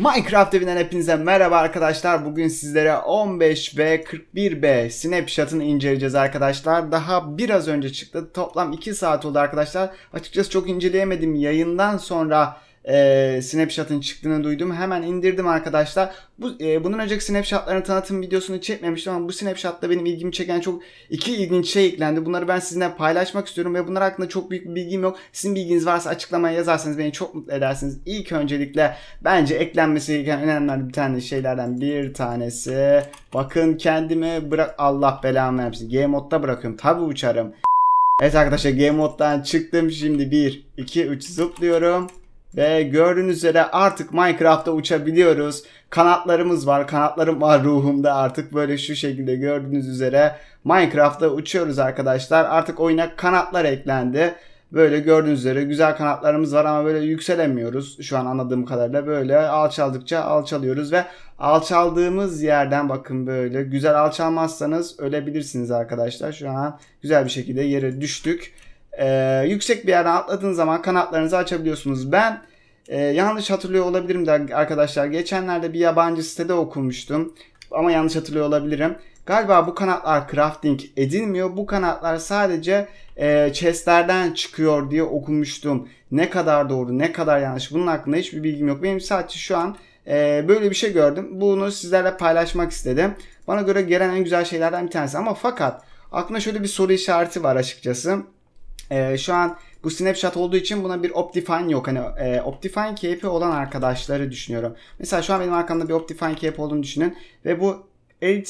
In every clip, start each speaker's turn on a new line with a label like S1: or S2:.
S1: Minecraft evinden hepinize merhaba arkadaşlar. Bugün sizlere 15B, 41B Snapshot'ını inceleyeceğiz arkadaşlar. Daha biraz önce çıktı. Toplam 2 saat oldu arkadaşlar. Açıkçası çok inceleyemedim. Yayından sonra e, ee, Snapchat'ın çıktığını duydum. Hemen indirdim arkadaşlar. Bu, e, bunun önceki Snapchat'ların tanıtım videosunu çekmemiştim ama bu Snapchat'ta benim ilgimi çeken çok iki ilginç şey eklendi. Bunları ben sizinle paylaşmak istiyorum ve bunlar hakkında çok büyük bir bilgim yok. Sizin bilginiz varsa açıklamaya yazarsanız beni çok mutlu edersiniz. İlk öncelikle bence eklenmesi gereken önemli bir tane şeylerden bir tanesi. Bakın kendimi bırak Allah belamı versin. Game modda bırakıyorum. Tabi uçarım. Evet arkadaşlar G moddan çıktım. Şimdi 1, 2, 3 zıplıyorum. Ve gördüğünüz üzere artık Minecraft'ta uçabiliyoruz. Kanatlarımız var. Kanatlarım var ruhumda artık böyle şu şekilde gördüğünüz üzere Minecraft'ta uçuyoruz arkadaşlar. Artık oyuna kanatlar eklendi. Böyle gördüğünüz üzere güzel kanatlarımız var ama böyle yükselemiyoruz. Şu an anladığım kadarıyla böyle alçaldıkça alçalıyoruz ve alçaldığımız yerden bakın böyle güzel alçalmazsanız ölebilirsiniz arkadaşlar. Şu an güzel bir şekilde yere düştük. Ee, yüksek bir yerden atladığınız zaman kanatlarınızı açabiliyorsunuz. Ben ee, yanlış hatırlıyor olabilirim de arkadaşlar. Geçenlerde bir yabancı sitede okumuştum. Ama yanlış hatırlıyor olabilirim. Galiba bu kanatlar crafting edilmiyor. Bu kanatlar sadece e, chestlerden çıkıyor diye okumuştum. Ne kadar doğru ne kadar yanlış bunun hakkında hiçbir bilgim yok. Benim sadece şu an e, böyle bir şey gördüm. Bunu sizlerle paylaşmak istedim. Bana göre gelen en güzel şeylerden bir tanesi. Ama fakat aklımda şöyle bir soru işareti var açıkçası. E, şu an bu snapshot olduğu için buna bir Optifine yok. Hani e, Optifine cap'i olan arkadaşları düşünüyorum. Mesela şu an benim arkamda bir Optifine cap olduğunu düşünün ve bu El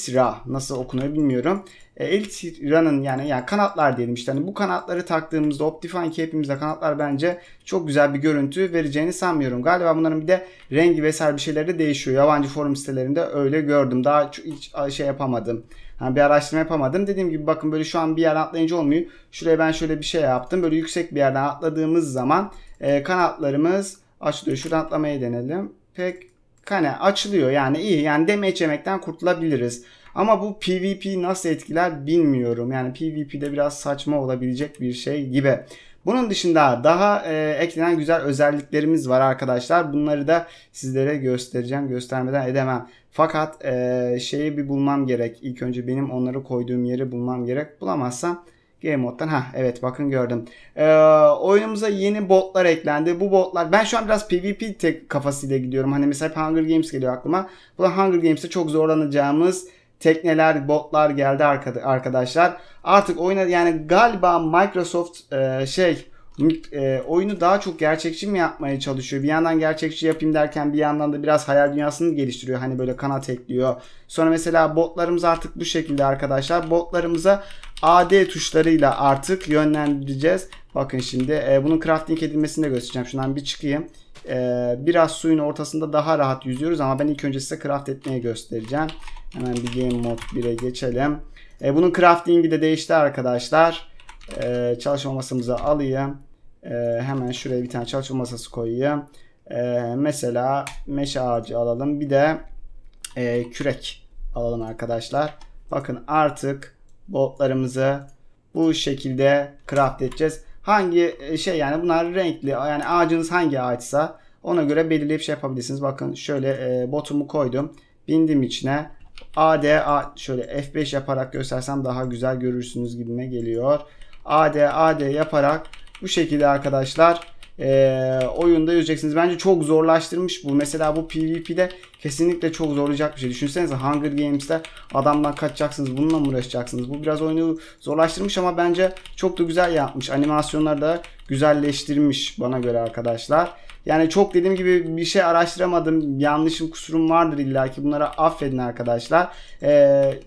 S1: nasıl okunuyor bilmiyorum. E, El yani, yani kanatlar diyelim işte hani bu kanatları taktığımızda Optifine hepimizde kanatlar bence çok güzel bir görüntü vereceğini sanmıyorum. Galiba bunların bir de rengi vesaire bir şeyleri de değişiyor. Yabancı forum sitelerinde öyle gördüm. Daha hiç şey yapamadım. Yani bir araştırma yapamadım. Dediğim gibi bakın böyle şu an bir yerden atlayınca olmuyor. Şuraya ben şöyle bir şey yaptım. Böyle yüksek bir yerden atladığımız zaman e, kanatlarımız açılıyor. Şuradan atlamayı denelim. Pek kane açılıyor. Yani iyi yani damage yemekten kurtulabiliriz. Ama bu PvP nasıl etkiler bilmiyorum. Yani PvP'de biraz saçma olabilecek bir şey gibi. Bunun dışında daha e, eklenen güzel özelliklerimiz var arkadaşlar. Bunları da sizlere göstereceğim. Göstermeden edemem. Fakat e, şeyi bir bulmam gerek. İlk önce benim onları koyduğum yeri bulmam gerek. Bulamazsam Game moddan. Ha evet bakın gördüm. Ee, oyunumuza yeni botlar eklendi. Bu botlar ben şu an biraz PvP tek kafasıyla gidiyorum. Hani mesela Hunger Games geliyor aklıma. Bu da Hunger Games'te çok zorlanacağımız tekneler, botlar geldi arkadaşlar. Artık oyuna yani galiba Microsoft e, şey e, oyunu daha çok gerçekçi mi yapmaya çalışıyor? Bir yandan gerçekçi yapayım derken bir yandan da biraz hayal dünyasını geliştiriyor. Hani böyle kanat ekliyor. Sonra mesela botlarımız artık bu şekilde arkadaşlar. Botlarımıza AD tuşlarıyla artık yönlendireceğiz. Bakın şimdi e, bunun crafting edilmesini de göstereceğim. Şundan bir çıkayım. E, biraz suyun ortasında daha rahat yüzüyoruz ama ben ilk önce size craft etmeye göstereceğim. Hemen bir game mod 1'e geçelim. E, bunun crafting'i de değişti arkadaşlar. E, çalışma masamıza alayım. E, hemen şuraya bir tane çalışma masası koyayım. E, mesela meşe ağacı alalım. Bir de e, kürek alalım arkadaşlar. Bakın artık botlarımızı bu şekilde craft edeceğiz. Hangi e, şey yani bunlar renkli yani ağacınız hangi ağaçsa ona göre belirleyip şey yapabilirsiniz. Bakın şöyle e, botumu koydum. Bindim içine. AD şöyle F5 yaparak göstersem daha güzel görürsünüz gibime geliyor. AD AD yaparak bu şekilde arkadaşlar e, oyunda yüzeceksiniz. Bence çok zorlaştırmış bu. Mesela bu PvP'de kesinlikle çok zorlayacak bir şey. Düşünsenize Hunger Games'te adamdan kaçacaksınız. Bununla mı uğraşacaksınız? Bu biraz oyunu zorlaştırmış ama bence çok da güzel yapmış. Animasyonlar da güzelleştirmiş bana göre arkadaşlar. Yani çok dediğim gibi bir şey araştıramadım. Yanlışım kusurum vardır illa ki Bunlara affedin arkadaşlar. Eee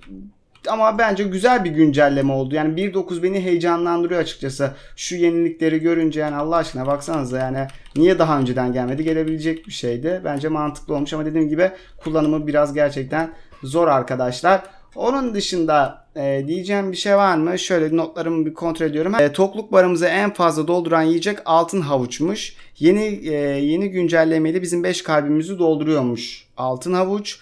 S1: ama bence güzel bir güncelleme oldu. Yani 1.9 beni heyecanlandırıyor açıkçası. Şu yenilikleri görünce yani Allah aşkına baksanıza yani niye daha önceden gelmedi? Gelebilecek bir şeydi. Bence mantıklı olmuş ama dediğim gibi kullanımı biraz gerçekten zor arkadaşlar. Onun dışında e, diyeceğim bir şey var mı? Şöyle notlarımı bir kontrol ediyorum. E, tokluk barımızı en fazla dolduran yiyecek altın havuçmuş. Yeni e, yeni güncellemeyle bizim 5 kalbimizi dolduruyormuş altın havuç.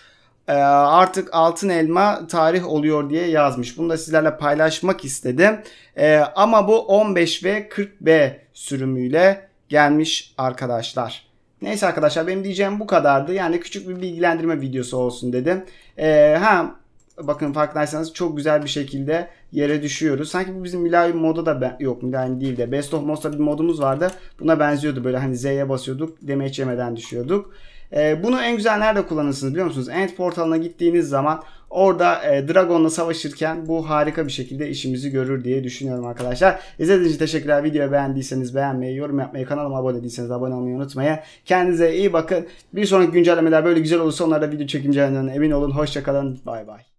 S1: Ee, artık altın elma tarih oluyor diye yazmış. Bunu da sizlerle paylaşmak istedim. Ee, ama bu 15 ve 40B sürümüyle gelmiş arkadaşlar. Neyse arkadaşlar benim diyeceğim bu kadardı. Yani küçük bir bilgilendirme videosu olsun dedim. Ee, ha bakın farkındaysanız çok güzel bir şekilde yere düşüyoruz. Sanki bu bizim milay moda da yok milay değil de Best of Most'ta bir modumuz vardı. Buna benziyordu böyle hani Z'ye basıyorduk demeç yemeden düşüyorduk. E, bunu en güzel nerede kullanırsınız biliyor musunuz? End portalına gittiğiniz zaman orada e, Dragon'la savaşırken bu harika bir şekilde işimizi görür diye düşünüyorum arkadaşlar. İzlediğiniz için teşekkürler. Videoyu beğendiyseniz beğenmeyi, yorum yapmayı, kanalıma abone değilseniz abone olmayı unutmayın. Kendinize iyi bakın. Bir sonraki güncellemeler böyle güzel olursa onlarda video çekimlerinden emin olun. Hoşçakalın. Bay bay.